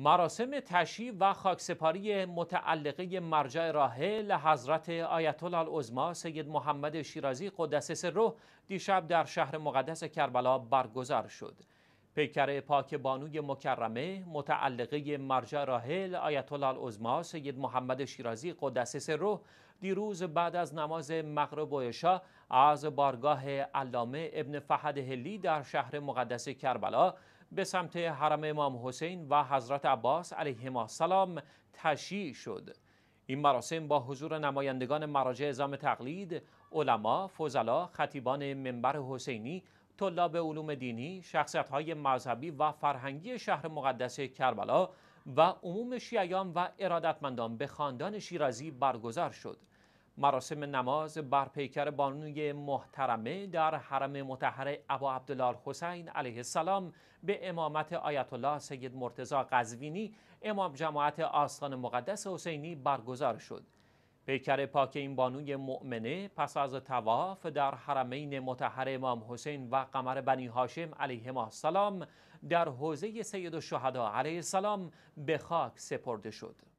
مراسم تشییع و خاکسپاری متعلقه مرجع راحل حضرت آیت الله سید محمد شیرازی قدس سره دیشب در شهر مقدس کربلا برگزار شد. پیکر پاک بانوی مکرمه متعلقه مرجع راحل آیت الله سید محمد شیرازی قدس سره دیروز بعد از نماز مغرب و عشا از بارگاه علامه ابن فهد هلی در شهر مقدس کربلا به سمت حرم امام حسین و حضرت عباس علیهما سلام تشییع شد این مراسم با حضور نمایندگان مراجع اعزام تقلید علما فوزلا، خطیبان منبر حسینی طلاب علوم دینی شخصیت‌های مذهبی و فرهنگی شهر مقدس کربلا و عموم شیعیان و ارادتمندان به خاندان شیرازی برگزار شد مراسم نماز بر پیکر بانوی محترمه در حرم مطهر ابا عبدالله حسین علیه السلام به امامت آیت الله سید مرتزا قزوینی امام جماعت آستان مقدس حسینی برگزار شد پیکر پاک این بانوی مؤمنه پس از تواف در حرمین مطهر امام حسین و قمر بنی هاشم ما السلام در حوزه سید و علیه السلام به خاک سپرده شد